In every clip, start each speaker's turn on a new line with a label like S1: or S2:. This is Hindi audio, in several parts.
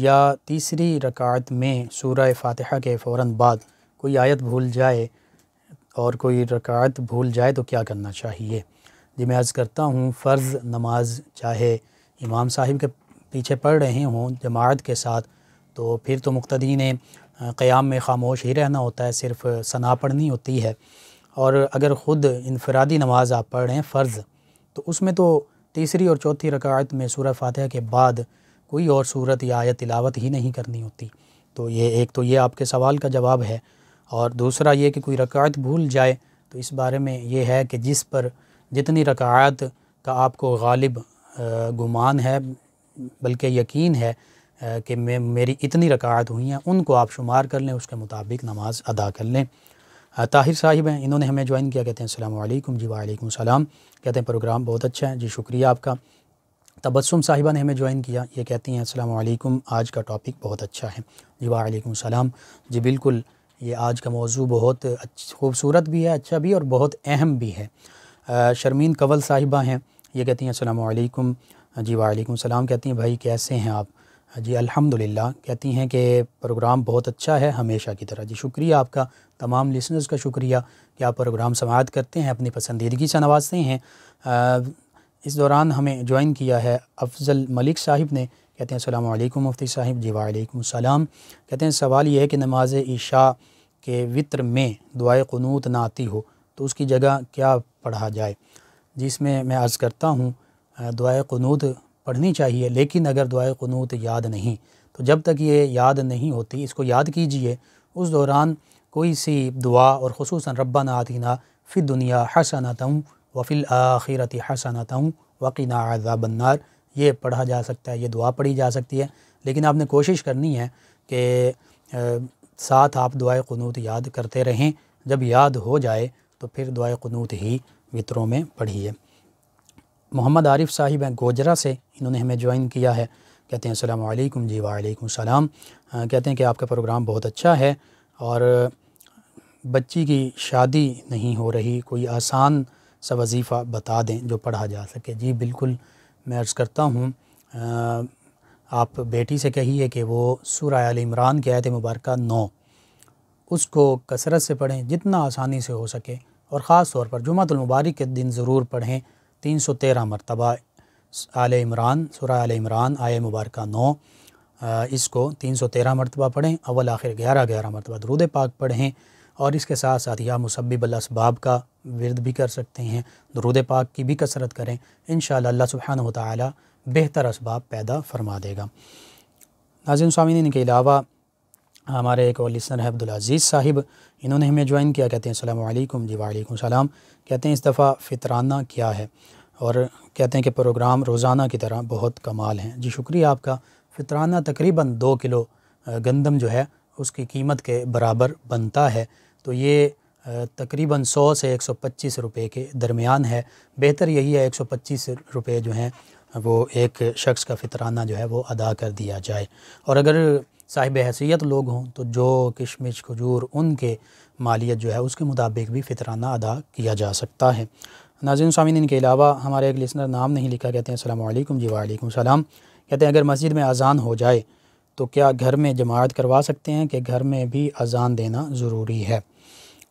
S1: या तीसरी रकात में सूरह फातिहा के फ़ौर बाद कोई आयत भूल जाए और कोई रकात भूल जाए तो क्या करना चाहिए जी मैं अर्ज़ करता हूँ फ़र्ज़ नमाज चाहे इमाम साहिब के पीछे पढ़ रहे हों जमात के साथ तो फिर तो मुख्तदी ने क़्याम में खामोश ही रहना होता है सिर्फ सना पढ़नी होती है और अगर ख़ुद इनफरादी नमाज आप पढ़ रहे हैं फ़र्ज़ तो उसमें तो तीसरी और चौथी रकात में सूर्य फातह के बाद कोई और सूरत या आयत तिलावत ही नहीं करनी होती तो ये एक तो ये आपके सवाल का जवाब है और दूसरा ये कि कोई रकात भूल जाए तो इस बारे में ये है कि जिस पर जितनी रकात का आपको गालिब गुमान है बल्कि यकीन है कि मैं मेरी इतनी रकात हुई हैं उनको आप शुमार कर लें उसके मुताबिक नमाज अदा कर लें ताहिर साहिब हैं इन्होंने हमें ज्वाइन किया कहते हैं अल्लाम जी वालेकुम सलाम कहते हैं प्रोग्राम बहुत अच्छा है जी शुक्रिया आपका तबसम साहिबा ने हमें ज्वाइन किया ये कहती हैं अस्सलाम आज का टॉपिक बहुत अच्छा है जी वालेकुम सलाम जी बिल्कुल ये आज का मौजू बहुत खूबसूरत भी है अच्छा भी और बहुत अहम भी है शर्मीन कवल साहिबा हैं ये कहती हैं असलकुम जी वालेकुम सलाम कहती हैं भाई कैसे हैं आप जी अल्हम्दुलिल्लाह कहती हैं कि प्रोग्राम बहुत अच्छा है हमेशा की तरह जी शुक्रिया आपका तमाम लिसनर्स का शुक्रिया कि आप प्रोग्राम समाप्त करते हैं अपनी पसंदीदगी से नवाजते हैं इस दौरान हमें ज्वाइन किया है अफजल मलिक साहिब ने कहते हैं अल्लाम मुफ्ती साहिब जी वालेकुम सलाम कहते हैं सवाल यह है कि नमाज ईशा के वित्र में दुआ क़नूत ना आती हो तो उसकी जगह क्या पढ़ा जाए जिसमें मैं अर्ज़ करता हूँ दुआ क़नूत पढ़नी चाहिए लेकिन अगर दुआ क़नूत याद नहीं तो जब तक ये याद नहीं होती इसको याद कीजिए उस दौरान कोई सी दुआ और खसूस रबा ना आती ना फ़िर दुनिया हसना तुम वफ़िल आखिरत हसनता वकीना आज़ाबन्नार ये पढ़ा जा सकता है ये दुआ पढ़ी जा सकती है लेकिन आपने कोशिश करनी है कि साथ आप दुआ क़नूत याद करते रहें जब याद हो जाए तो फिर दुआ क़नूत ही वितरों में पढ़िए मोहम्मद आरिफ साहिब हैं गोजरा से इन्होंने हमें ज्वाइन किया है कहते हैं अलैक्म जी वालेकुम सलाम कहते हैं कि आपका प्रोग्राम बहुत अच्छा है और बच्ची की शादी नहीं हो रही कोई आसान सा वजीफ़ा बता दें जो पढ़ा जा सके जी बिल्कुल मैं अर्ज़ करता हूँ आप बेटी से कहिए कि वो सूर आल इमरान के आयत मुबारक नौ उसको कसरत से पढ़ें जितना आसानी से हो सके और ख़ास तौर पर जुम्मतमबारक के दिन ज़रूर पढ़ें तीन सौ तेरह मरतबा आल इमरान सुर आल इमरान आय मुबारक नौ इसको तीन सौ तेरह मरतबा पढ़ें अवल आखिर ग्यारह ग्यारह मरतबा दरूद पाक पढ़ें और इसके साथ साथ या मुसब्बिबल असबाब का विरद भी कर सकते हैं दरूद पाक की भी कसरत करें इन अल्लाह सुबहान ताली बेहतर इसबाब पैदा फरमा देगा नाजिम स्वामी के अलावा हमारे एक और लिसनर है अब्दुलज़ीज़ साहिब इन्होंने हमें ज्वाइन किया कहते हैं अल्लाम जी वालेकुम सलाम कहते हैं इस दफ़ा फितराना क्या है और कहते हैं कि प्रोग्राम रोज़ाना की तरह बहुत कमाल हैं जी शुक्रिया आपका फितराना तकरीबन दो किलो गंदम जो है उसकी कीमत के बराबर बनता है तो ये तकरीबन 100 से 125 रुपए के दरमियान है बेहतर यही है 125 रुपए जो हैं वो एक शख्स का फितराना जो है वो अदा कर दिया जाए और अगर साहिब हैसियत लोग हों तो जो किशमिश खजूर उनके मालियत जो है उसके मुताबिक भी फितराना अदा किया जा सकता है नाजिन सामिन इनके अलावा हमारे एक लिसनर नाम नहीं लिखा कहते हैं अल्लाम जी वालेकुम सलाम कहते हैं अगर मस्जिद में अजान हो जाए तो क्या घर में जमात करवा सकते हैं कि घर में भी अजान देना ज़रूरी है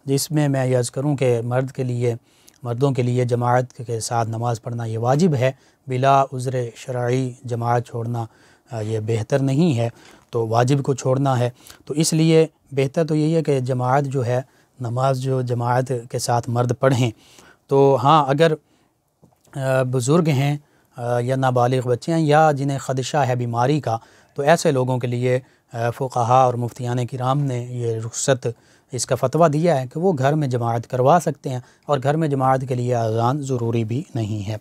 S1: जिसमें मैं यज़ करूँ कि मर्द के लिए मर्दों के लिए जमात के साथ नमाज़ पढ़ना ये वाजिब है बिला उज़र शराइ जमात छोड़ना ये बेहतर नहीं है तो वाजिब को छोड़ना है तो इसलिए बेहतर तो यही है कि जमात जो है नमाज जो जमात के साथ मर्द पढ़ें तो हाँ अगर बुज़ुर्ग हैं या नाबालिग बच्चे हैं या जिन्हें खदशा है बीमारी का तो ऐसे लोगों के लिए फ़ुकाहा और मुफ्तियान कराम ने ये रुख्सत इसका फतवा दिया है कि वो घर में जमात करवा सकते हैं और घर में जमात के लिए अजान ज़रूरी भी नहीं है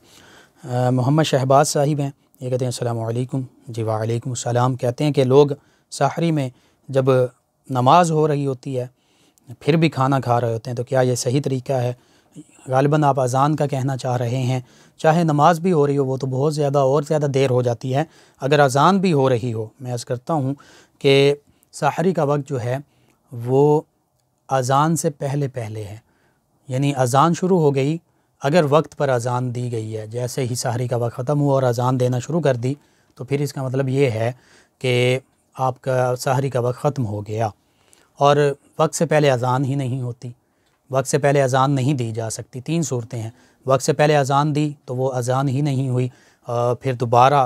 S1: मोहम्मद शहबाज साहिब हैं ये कहते हैं अल्लाम जी वालेकुम सलाम कहते हैं कि लोग साहरी में जब नमाज हो रही होती है फिर भी खाना खा रहे होते हैं तो क्या ये सही तरीका है गालिबा आप अजान का कहना चाह रहे हैं चाहे नमाज भी हो रही हो वो तो बहुत ज़्यादा और ज़्यादा देर हो जाती है अगर अजान भी हो रही हो मैं अर्ज़ करता हूँ कि साहरी का वक्त जो है वो अज़ान से पहले पहले है यानी अज़ान शुरू हो गई अगर वक्त पर अज़ान दी गई है जैसे ही सहरी का वक्त ख़त्म हुआ और अज़ान देना शुरू कर दी तो फिर इसका मतलब ये है कि आपका सहरी का वक्त ख़त्म हो गया और वक्त से पहले अज़ान ही नहीं होती वक्त से पहले अज़ान नहीं दी जा सकती तीन सूरतें हैं वक्त से पहले अज़ान दी तो वो अज़ान ही नहीं हुई फिर दोबारा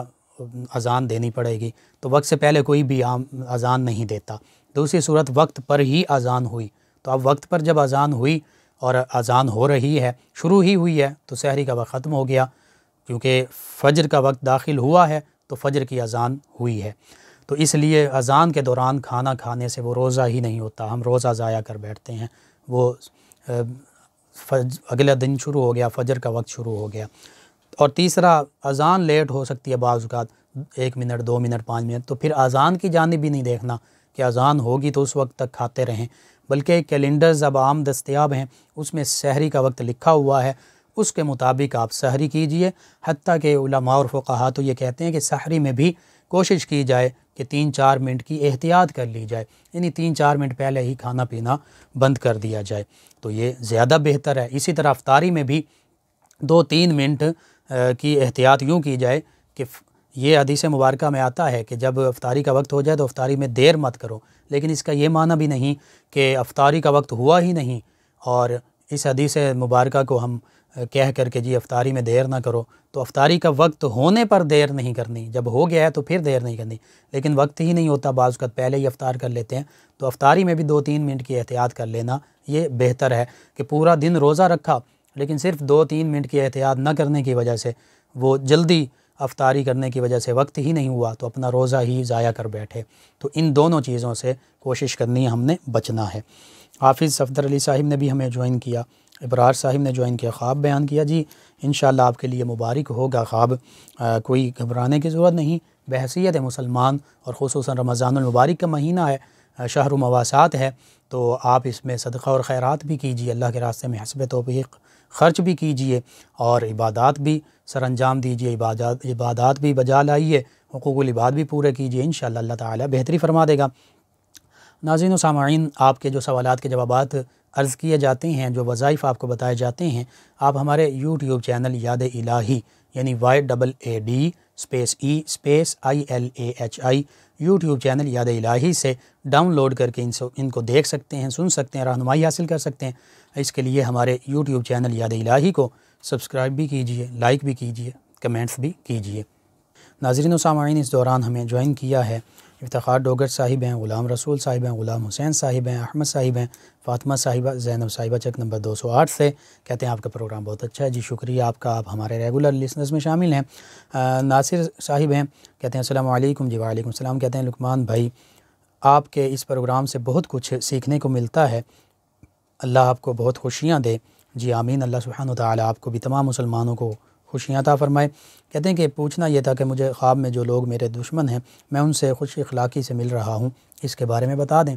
S1: अज़ान देनी पड़ेगी तो वक्त से पहले कोई भी आम अज़ान नहीं देता दूसरी सूरत वक्त पर ही अज़ान हुई तो अब वक्त पर जब अज़ान हुई और अज़ान हो रही है शुरू ही हुई है तो सहरी का वक्त ख़त्म हो गया क्योंकि फ़जर का वक्त दाखिल हुआ है तो फ़जर की अज़ान हुई है तो इसलिए अज़ान के दौरान खाना खाने से वो रोज़ा ही नहीं होता हम रोज़ा ज़ाया कर बैठते हैं वो फज अगला दिन शुरू हो गया फजर का वक्त शुरू हो गया और तीसरा अज़ान लेट हो सकती है बाज़ात एक मिनट दो मिनट पाँच मिनट तो फिर अज़ान की जानब भी नहीं देखना कि अज़ान होगी तो उस वक्त तक खाते रहें बल्कि कैलेंडर्स अब आम दस्तियाब हैं उसमें शहरी का वक्त लिखा हुआ है उसके मुताबिक आप सहरी कीजिए हती के उलमा और फ़ुकाहा तो ये कहते हैं कि सहरी में भी कोशिश की जाए कि तीन चार मिनट की एहतियात कर ली जाए यानी तीन चार मिनट पहले ही खाना पीना बंद कर दिया जाए तो ये ज़्यादा बेहतर है इसी तरह अफ्तारी में भी दो तीन मिनट की एहतियात यूँ की जाए कि ये हदीस मुबारक में आता है कि जब अफ्तारी का वक्त हो जाए तो अफ्तारी में देर मत करो लेकिन इसका ये माना भी नहीं कि अफ्तारी का वक्त हुआ ही नहीं और इस हदीस मुबारक को हम कह कर के जी अफ्तारी में देर ना करो तो अफ्तारी का वक्त होने पर देर नहीं करनी जब हो गया है तो फिर देर नहीं करनी लेकिन वक्त ही नहीं होता बाज़ का पहले ही अफ्तार कर लेते हैं तो अफ्तारी में भी दो तीन मिनट की एहतियात कर लेना ये बेहतर है कि पूरा दिन रोज़ा रखा लेकिन सिर्फ दो तीन मिनट की एहतियात न करने की वजह से वो जल्दी अफ्तारी करने की वजह से वक्त ही नहीं हुआ तो अपना रोज़ा ही ज़ाया कर बैठे तो इन दोनों चीज़ों से कोशिश करनी है हमने बचना है हाफिज़ सफदर अली साहिब ने भी हमें ज्वाइन किया इब्रार साहिब ने ज्वाइन किया ख्वाब बयान किया जी इन आपके लिए मुबारक होगा ख्वाब कोई घबराने की ज़रूरत नहीं बहसीत है मुसलमान और खसूस रमज़ानमबारक का महीना है शहर मवासात है तो आप इसमें सदक़ा और खैरत भी कीजिए अल्लाह के रास्ते में हसब तोफ़ी ख़र्च भी कीजिए और इबादत भी सर अंजाम दीजिए इबादत इबादत भी बजा लाइए हकूक़ुल इबाद भी पूरे कीजिए इन अल्लाह ताली बेहतरी फरमा देगा नाजिन सामाइन आपके जो सवाल के जवाब अर्ज़ किए जाते हैं जो वज़ाइफ आपको बताए जाते हैं आप हमारे यूट्यूब चैनल याद इलाही यानी Y double A D space E space I L A H I YouTube channel Yaad Ilahi से डाउनलोड करके इन इनको देख सकते हैं सुन सकते हैं रहनुमाई हासिल कर सकते हैं इसके लिए हमारे यूट्यूब चैनल याद इलाही को सब्सक्राइब भी कीजिए लाइक भी कीजिए कमेंट्स भी कीजिए नाजरन सामाइन इस दौरान हमें ज्वाइन किया है इफ्तार डोगर साहिब हैं ग़ुलाम रसूल साहिब हैं ग़ुलाम हुसैन साहिब हैं अहमद साहिब हैं फ़ातिमा साहिबा जैनब साहिबा चक नंबर 208 से कहते हैं आपका प्रोग्राम बहुत अच्छा है जी शुक्रिया आपका आप हमारे रेगुलर लिसनर्स में शामिल हैं नासिर साहिब हैं कहते हैं असलम जी वालेकुम सलाम कहते हैं लुकमान भाई आपके इस प्रोग्राम से बहुत कुछ सीखने को मिलता है अल्लाह आपको बहुत खुशियाँ दे जी आमीन अल्लाह सुबहान तक आपको भी तमाम मुसलमानों को खुशियाँ था फरमाए कहते हैं कि पूछना यह था कि मुझे ख्वाब में जो लोग मेरे दुश्मन हैं मैं उनसे खुश अखलाक़ी से मिल रहा हूँ इसके बारे में बता दें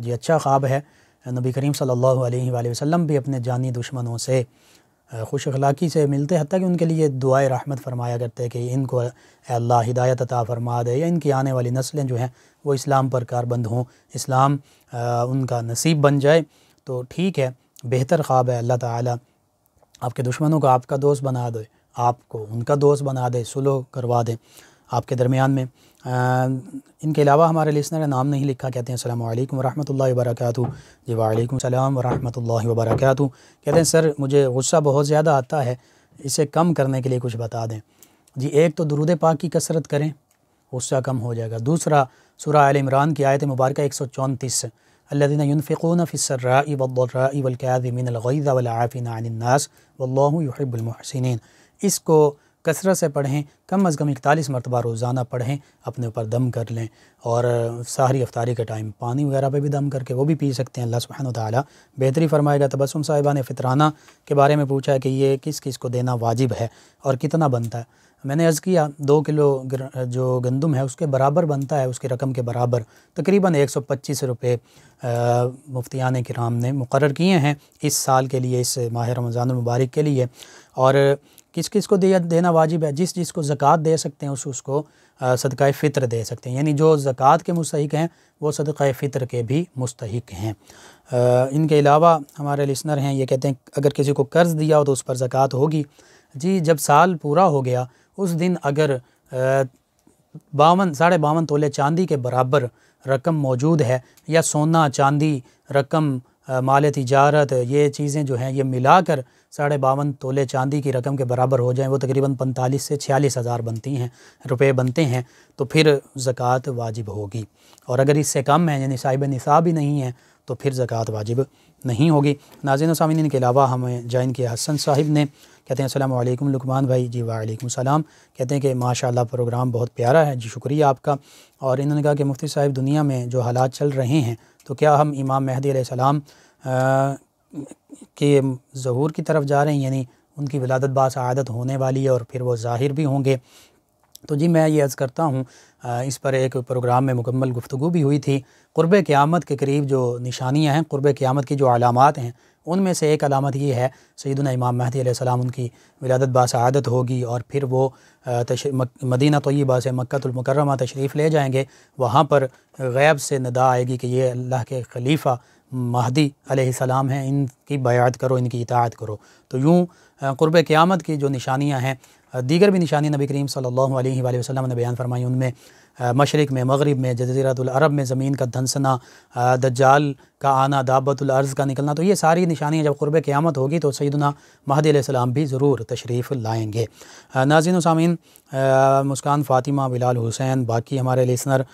S1: जी अच्छा ख्वाब है नबी करीम सल्लल्लाहु अलैहि वसल्लम भी अपने जानी दुश्मनों से खुश अखलाक़ी से मिलते हती कि उनके लिए दुआए रहमत फरमाया करते कि इनको अल्लाह हिदायत अता फरमा दे या इनकी आने वाली नस्लें जो हैं वो इस्लाम पर कारबंद हों इस्लाम आ, उनका नसीब बन जाए तो ठीक है बेहतर ख्वाब है अल्लाह ताला आपके दुश्मनों को आपका दोस्त बना दे आपको उनका दोस्त बना दें सुलो करवा दें आपके दरमियान में आ, इनके अलावा हमारे लिसनर ने नाम नहीं लिखा कहते हैं अल्लाम वरहमल वरक जी वालेकुम सलाम ला वबरक कहते हैं सर मुझे गुस्सा बहुत ज़्यादा आता है इसे कम करने के लिए कुछ बता दें जी एक तो दरुद पाक की कसरत करें गुस्सा कम हो जाएगा दूसरा सुरा आल इमरान की आयत मुबारक एक सौ चौंतीस अल्लादीन युनफ़िकून फ़िसर्राई वल्राई वलकैज़मिन इसको कसरत से पढ़ें कम अज़ कम इकतालीस मरतबा रोज़ाना पढ़ें अपने ऊपर दम कर लें और सारी अफ्तारी के टाइम पानी वगैरह पे भी दम करके वो भी पी सकते हैं अल्लाह सुबहान ताली बेहतरी फरमाएगा तबसम साहिबा ने फितराना के बारे में पूछा है कि ये किस किस को देना वाजिब है और कितना बनता है मैंने अर्ज़ किया दो किलो जो गंदम है उसके बराबर बनता है उसकी रकम के बराबर तकरीबन एक सौ पच्चीस रुपये मुफ्तियान कराम ने मुकर किए हैं इस साल के लिए इस माह रमज़ान मुबारक के लिए और किस किस को दिया देना वाजिब है जिस जिस को ज़क़़त दे सकते हैं उस उसको सदक़ फ़ितर दे सकते हैं यानी जो ज़क़़त के मुस्तक हैं वो सदक़ फ़ितर के भी मुस्तक हैं इनके अलावा हमारे लिसनर हैं ये कहते हैं अगर किसी को कर्ज़ दिया हो तो उस पर ज़क़़त होगी जी जब साल पूरा हो गया उस दिन अगर बावन साढ़े बावन तोले चांदी के बराबर रकम मौजूद है या सोना चांदी रकम माल तजारत ये चीज़ें जो हैं ये मिला कर साढ़े बावन तोले चांदी की रकम के बराबर हो जाएं वो तकरीबन पैंतालीस से छियालीस हज़ार बनती हैं रुपए बनते हैं तो फिर ज़क़़त वाजिब होगी और अगर इससे कम है यानी साहिब निसाब ही नहीं है तो फिर ज़क़़त वाजिब नहीं होगी नाजिन सामिन के अलावा हमें जैन किया हसन साहिब ने कहते हैं अल्लाम लुकमान भाई जी वालेकुम सलाम कहते हैं कि माशा प्रोग्राम बहुत प्यारा है जी शुक्रिया आपका और इन्होंने कहा कि मुफ्ती साहिब दुनिया में जो हालात चल रहे हैं तो क्या हम इमाम महदी सलाम के जहूर की तरफ जा रहे हैं यानी उनकी विलादत आदत होने वाली है और फिर वो ज़ाहिर भी होंगे तो जी मैं ये अर्ज़ करता हूँ इस पर एक प्रोग्राम में मुकम्मल गुफ्तु भी हुई थी क़ुरब क़्यामत के करीब जो निशानियाँ हैं क़ुरब क़्यामत की जो अलामत हैं उनमें से एक अलामत ये है सैदना इमाम महदी सलाम उनकी विलादत बासदत होगी और फिर वो तश मदीना तय्यबा से मक्तुलमकरमा तशरीफ़ ले जाएंगे वहाँ पर गैब से नदा आएगी कि ये अल्लाह के खलीफ़ा महदी आसमाम हैं इनकी बयात करो इनकी इतात करो तो यूँ क़ुरब क़्यामत की जो निशानियाँ हैं दीगर भी निशानी नबी करीम सल्ला अलैहि ने बयान फरमाई उनमें मशरक़ में मगरब में जजीरतलरब में ज़मीन का द दज्जाल का आना दाबतलर्ज़ का निकलना तो ये सारी निशानियाँ जब क़ुरब क़्यामत होगी तो सैदना महदीसम भी ज़रूर तशरीफ़ लाएँगे नाजिन सामीन मुस्कान फ़ातिमा बिलाल हुसैन बाकी हमारे लिसनर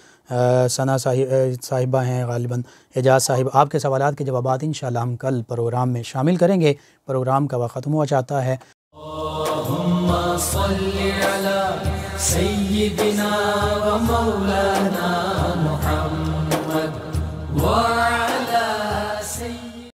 S1: सना साहिबा हैं गालिबा एजाज साहिब आपके सवाल के जवाब इन हम कल प्रोग्राम में शामिल करेंगे प्रोग्राम का वक्त ख़त्म हुआ चाहता है सैदना مولانا